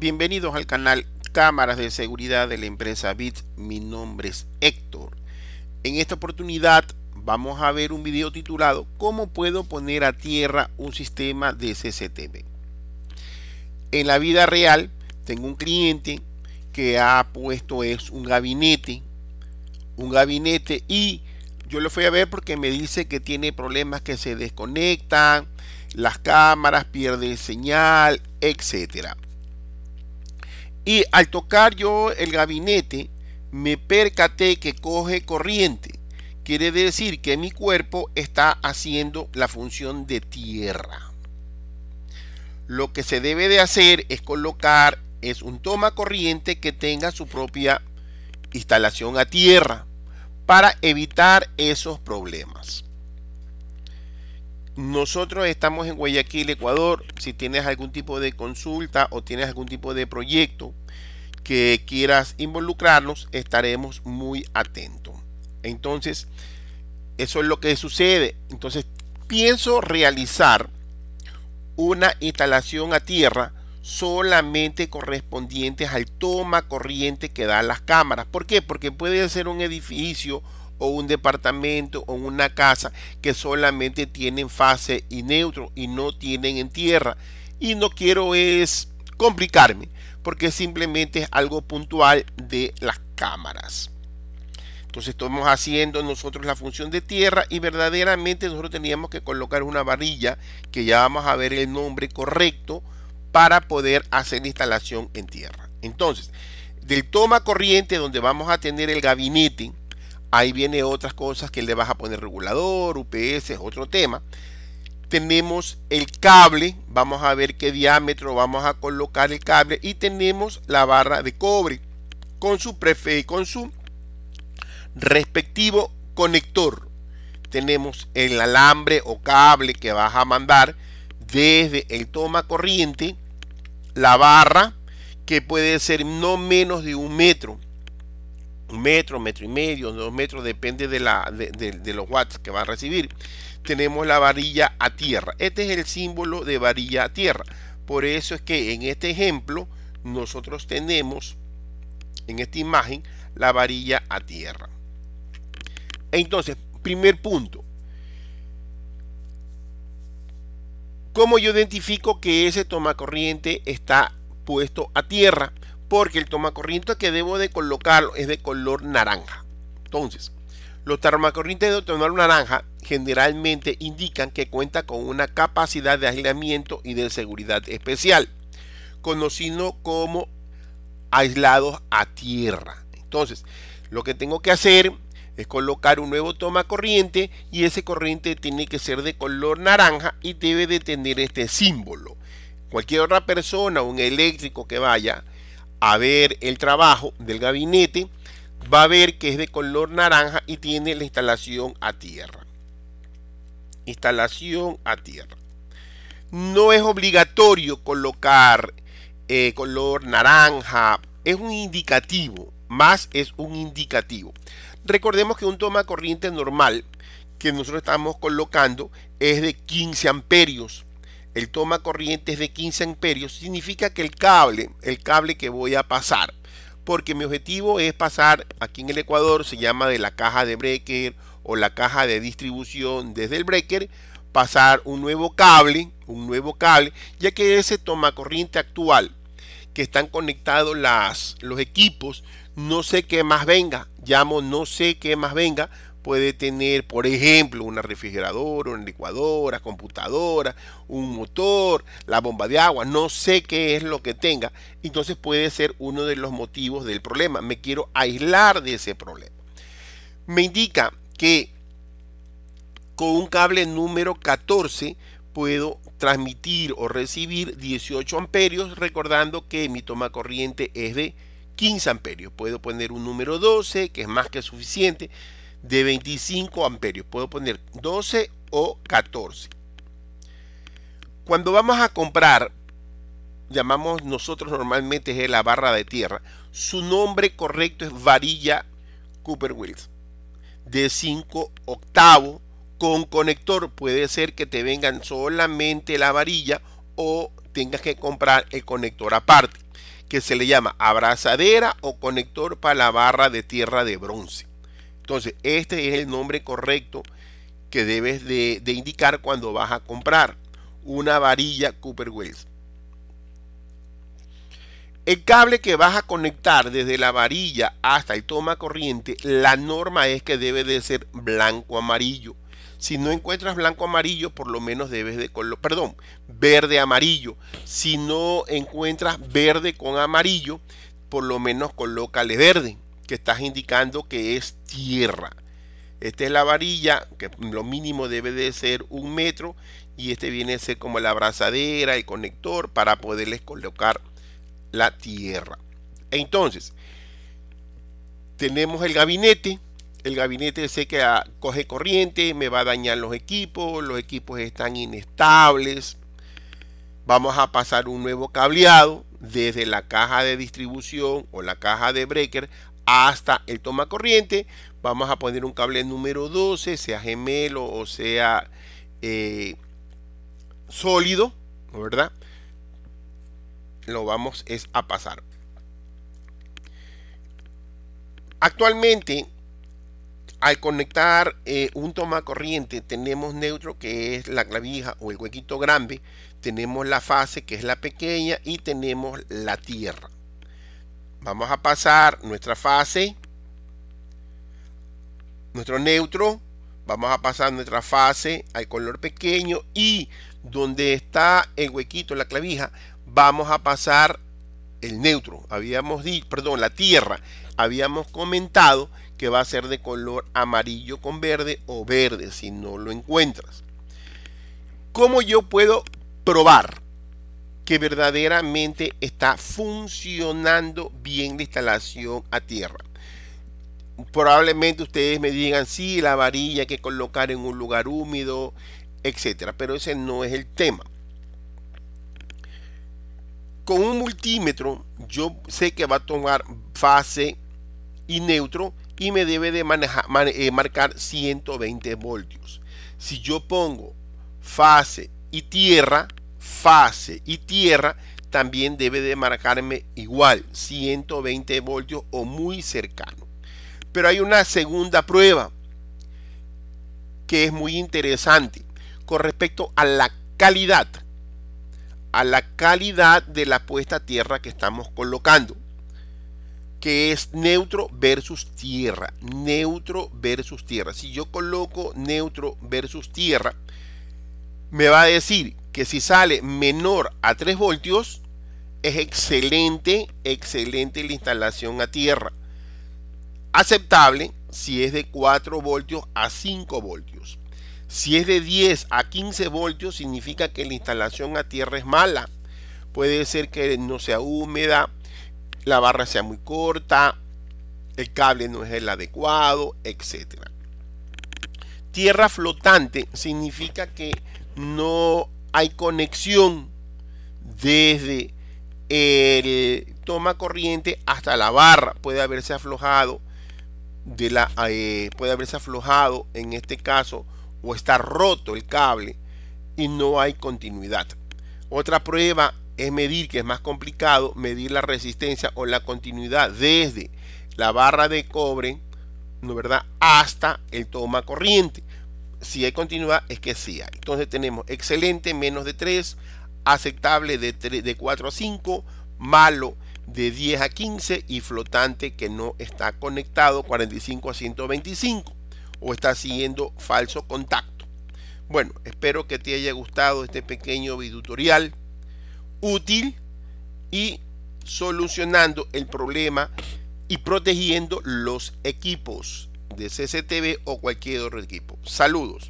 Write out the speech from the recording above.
Bienvenidos al canal Cámaras de Seguridad de la empresa BITS. Mi nombre es Héctor. En esta oportunidad vamos a ver un video titulado ¿Cómo puedo poner a tierra un sistema de CCTV? En la vida real tengo un cliente que ha puesto es un gabinete, un gabinete y yo lo fui a ver porque me dice que tiene problemas que se desconectan, las cámaras pierden señal, etcétera y al tocar yo el gabinete, me percaté que coge corriente. Quiere decir que mi cuerpo está haciendo la función de tierra. Lo que se debe de hacer es colocar es un toma corriente que tenga su propia instalación a tierra para evitar esos problemas. Nosotros estamos en Guayaquil, Ecuador. Si tienes algún tipo de consulta o tienes algún tipo de proyecto que quieras involucrarnos, estaremos muy atentos. Entonces, eso es lo que sucede. Entonces, pienso realizar una instalación a tierra solamente correspondientes al toma corriente que dan las cámaras. ¿Por qué? Porque puede ser un edificio o un departamento o una casa que solamente tienen fase y neutro y no tienen en tierra. Y no quiero es complicarme porque simplemente es algo puntual de las cámaras. Entonces estamos haciendo nosotros la función de tierra y verdaderamente nosotros teníamos que colocar una varilla que ya vamos a ver el nombre correcto para poder hacer instalación en tierra. Entonces, del toma corriente donde vamos a tener el gabinete, Ahí viene otras cosas que le vas a poner regulador, UPS, es otro tema. Tenemos el cable, vamos a ver qué diámetro vamos a colocar el cable y tenemos la barra de cobre con su prefe con su respectivo conector. Tenemos el alambre o cable que vas a mandar desde el toma corriente, la barra que puede ser no menos de un metro metro, metro y medio, dos metros, depende de, la, de, los watts que va a recibir. Tenemos la varilla a tierra. Este es el símbolo de varilla a tierra. Por eso es que en este ejemplo nosotros tenemos, en esta imagen, la varilla a tierra. Entonces, primer punto. ¿Cómo yo identifico que ese tomacorriente está puesto a tierra? porque el tomacorriente que debo de colocar es de color naranja. Entonces, los tomacorrientes de tonal naranja generalmente indican que cuenta con una capacidad de aislamiento y de seguridad especial, conocido como aislados a tierra. Entonces, lo que tengo que hacer es colocar un nuevo toma corriente y ese corriente tiene que ser de color naranja y debe de tener este símbolo. Cualquier otra persona, un eléctrico que vaya, a ver el trabajo del gabinete, va a ver que es de color naranja y tiene la instalación a tierra. Instalación a tierra. No es obligatorio colocar eh, color naranja, es un indicativo, más es un indicativo. Recordemos que un toma corriente normal que nosotros estamos colocando es de 15 amperios el toma corriente es de 15 amperios, significa que el cable, el cable que voy a pasar, porque mi objetivo es pasar aquí en el Ecuador, se llama de la caja de breaker o la caja de distribución desde el breaker, pasar un nuevo cable, un nuevo cable, ya que ese toma corriente actual que están conectados las, los equipos, no sé qué más venga, llamo no sé qué más venga, puede tener, por ejemplo, una refrigeradora, una licuadora, computadora, un motor, la bomba de agua, no sé qué es lo que tenga. Entonces puede ser uno de los motivos del problema. Me quiero aislar de ese problema. Me indica que con un cable número 14 puedo transmitir o recibir 18 amperios, recordando que mi toma corriente es de 15 amperios. Puedo poner un número 12, que es más que suficiente de 25 amperios. Puedo poner 12 o 14. Cuando vamos a comprar, llamamos nosotros normalmente es la barra de tierra. Su nombre correcto es varilla Cooper Wills de 5 octavos con conector. Puede ser que te vengan solamente la varilla o tengas que comprar el conector aparte, que se le llama abrazadera o conector para la barra de tierra de bronce. Entonces, este es el nombre correcto que debes de, indicar cuando vas a comprar una varilla Cooper Wells. El cable que vas a conectar desde la varilla hasta el toma corriente, la norma es que debe de ser blanco amarillo. Si no encuentras blanco amarillo, por lo menos debes de color, perdón, verde amarillo. Si no encuentras verde con amarillo, por lo menos colócale verde, que estás indicando que es tierra. Esta es la varilla, que lo mínimo debe de ser un metro, y este viene a ser como la abrazadera, el conector, para poderles colocar la tierra. Entonces, tenemos el gabinete. El gabinete sé que ah, coge corriente, me va a dañar los equipos, los equipos están inestables. Vamos a pasar un nuevo cableado desde la caja de distribución o la caja de breaker hasta el toma corriente. Vamos a poner un cable número 12, sea gemelo o sea eh, sólido, ¿verdad? Lo vamos es a pasar. Actualmente, al conectar eh, un toma corriente, tenemos neutro que es la clavija o el huequito grande, tenemos la fase que es la pequeña y tenemos la tierra. Vamos a pasar nuestra fase, nuestro neutro, vamos a pasar nuestra fase al color pequeño y donde está el huequito, la clavija, vamos a pasar el neutro. Habíamos dicho, perdón, la tierra. Habíamos comentado que va a ser de color amarillo con verde o verde si no lo encuentras. ¿Cómo yo puedo probar que verdaderamente está funcionando bien la instalación a tierra. Probablemente ustedes me digan, sí, la varilla hay que colocar en un lugar húmedo, etcétera, pero ese no es el tema. Con un multímetro, yo sé que va a tomar fase y neutro y me debe de manejar, eh, marcar 120 voltios. Si yo pongo fase y tierra, fase y tierra también debe de marcarme igual 120 voltios o muy cercano pero hay una segunda prueba que es muy interesante con respecto a la calidad a la calidad de la puesta tierra que estamos colocando que es neutro versus tierra neutro versus tierra si yo coloco neutro versus tierra me va a decir que si sale menor a 3 voltios, es excelente, excelente la instalación a tierra. Aceptable si es de 4 voltios a 5 voltios. Si es de 10 a 15 voltios, significa que la instalación a tierra es mala. Puede ser que no sea húmeda, la barra sea muy corta, el cable no es el adecuado, etc. Tierra flotante significa que no hay conexión desde el toma corriente hasta la barra. Puede haberse aflojado de la eh, puede haberse aflojado en este caso o está roto el cable y no hay continuidad. Otra prueba es medir, que es más complicado, medir la resistencia o la continuidad desde la barra de cobre, ¿no verdad?, hasta el toma corriente si hay continuidad es que sí Entonces tenemos excelente menos de 3, aceptable de, de 4 a 5, malo de 10 a 15 y flotante que no está conectado 45 a 125 o está siguiendo falso contacto. Bueno, espero que te haya gustado este pequeño tutorial útil y solucionando el problema y protegiendo los equipos de CCTV o cualquier otro equipo. Saludos.